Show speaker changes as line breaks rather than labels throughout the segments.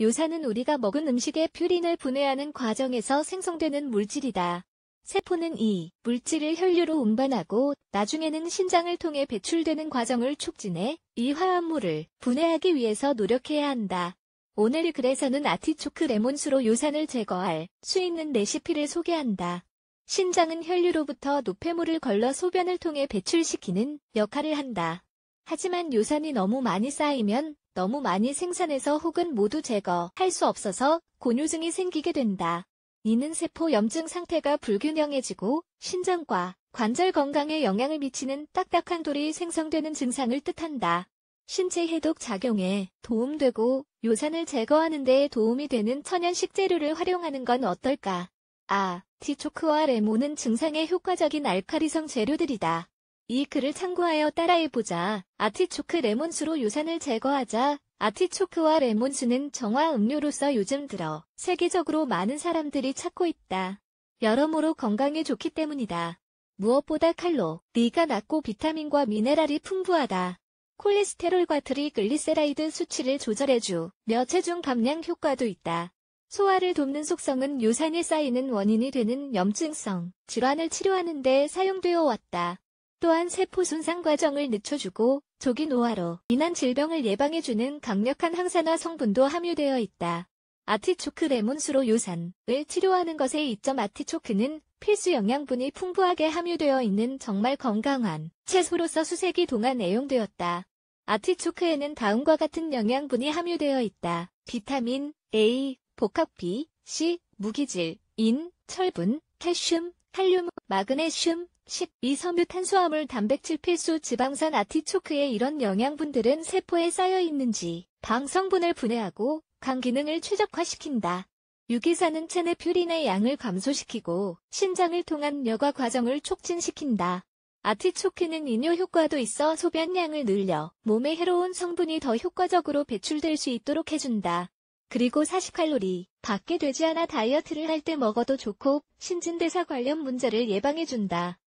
요산은 우리가 먹은 음식의 퓨린을 분해하는 과정에서 생성되는 물질이다. 세포는 이 물질을 혈류로 운반하고 나중에는 신장을 통해 배출되는 과정을 촉진해 이 화합물을 분해하기 위해서 노력해야 한다. 오늘 글에서는 아티초크 레몬수로 요산을 제거할 수 있는 레시피를 소개한다. 신장은 혈류로부터 노폐물을 걸러 소변을 통해 배출시키는 역할을 한다. 하지만 요산이 너무 많이 쌓이면 너무 많이 생산해서 혹은 모두 제거할 수 없어서 곤요증이 생기게 된다. 이는 세포 염증 상태가 불균형해지고 신장과 관절 건강에 영향을 미치는 딱딱한 돌이 생성되는 증상을 뜻한다. 신체 해독 작용에 도움되고 요산을 제거하는 데 도움이 되는 천연 식재료를 활용하는 건 어떨까? 아, 티초크와 레몬은 증상에 효과적인 알카리성 재료들이다. 이 글을 참고하여 따라해보자. 아티초크 레몬수로 유산을 제거하자. 아티초크와 레몬수는 정화 음료로서 요즘 들어 세계적으로 많은 사람들이 찾고 있다. 여러모로 건강에 좋기 때문이다. 무엇보다 칼로, 리가 낮고 비타민과 미네랄이 풍부하다. 콜레스테롤과 트리글리세라이드 수치를 조절해주며 체중 감량 효과도 있다. 소화를 돕는 속성은 유산이 쌓이는 원인이 되는 염증성 질환을 치료하는 데 사용되어 왔다. 또한 세포 손상 과정을 늦춰주고 조기 노화로 인한 질병을 예방해주는 강력한 항산화 성분도 함유되어 있다. 아티초크 레몬수로 요산을 치료하는 것의 이점 아티초크는 필수 영양분이 풍부하게 함유되어 있는 정말 건강한 채소로서 수세기 동안 애용되었다. 아티초크에는 다음과 같은 영양분이 함유되어 있다. 비타민, A, 복합 B, C, 무기질, 인, 철분, 칼슘, 칼륨, 마그네슘, 12. 섬유탄수화물 단백질 필수 지방산 아티초크의 이런 영양분들은 세포에 쌓여있는지 방성분을 분해하고 간 기능을 최적화시킨다. 유기산은 체내 퓨린의 양을 감소시키고 신장을 통한 여과 과정을 촉진시킨다. 아티초크는 이뇨 효과도 있어 소변량을 늘려 몸에 해로운 성분이 더 효과적으로 배출될 수 있도록 해준다. 그리고 40칼로리, 밖에 되지 않아 다이어트를 할 때 먹어도 좋고 신진대사 관련 문제를 예방해준다.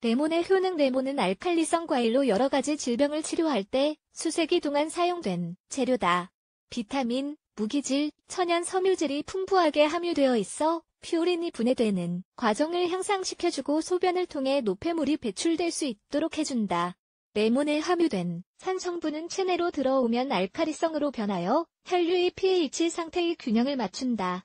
레몬의 효능 레몬은 알칼리성 과일로 여러 가지 질병을 치료할 때 수세기 동안 사용된 재료다. 비타민, 무기질, 천연 섬유질이 풍부하게 함유되어 있어 퓨린이 분해되는 과정을 향상시켜주고 소변을 통해 노폐물이 배출될 수 있도록 해준다. 레몬에 함유된 산성분은 체내로 들어오면 알카리성으로 변하여 혈류의 pH 상태의 균형을 맞춘다.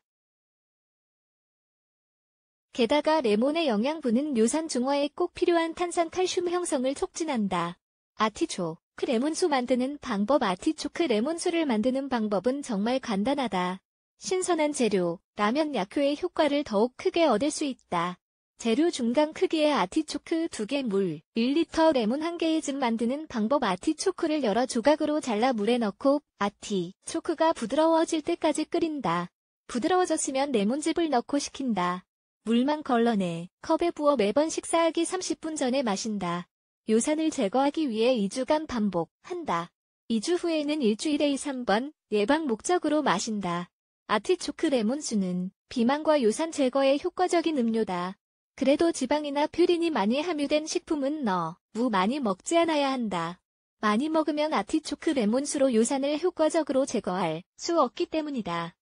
게다가 레몬의 영양분은 유산 중화에 꼭 필요한 탄산 칼슘 형성을 촉진한다. 아티초, 크 레몬수 만드는 방법 아티초크 레몬수를 만드는 방법은 정말 간단하다. 신선한 재료, 라면 약효의 효과를 더욱 크게 얻을 수 있다. 재료 중간 크기의 아티초크 2개 물, 1리터 레몬 1개의 즙 만드는 방법 아티초크를 여러 조각으로 잘라 물에 넣고 아티초크가 부드러워질 때까지 끓인다. 부드러워졌으면 레몬즙을 넣고 식힌다. 물만 걸러내 컵에 부어 매번 식사하기 30분 전에 마신다. 요산을 제거하기 위해 2주간 반복한다. 2주 후에는 일주일에 2, 3번 예방 목적으로 마신다. 아티초크 레몬수는 비만과 요산 제거에 효과적인 음료다. 그래도 지방이나 퓨린이 많이 함유된 식품은 너 무 많이 먹지 않아야 한다. 많이 먹으면 아티초크 레몬수로 요산을 효과적으로 제거할 수 없기 때문이다.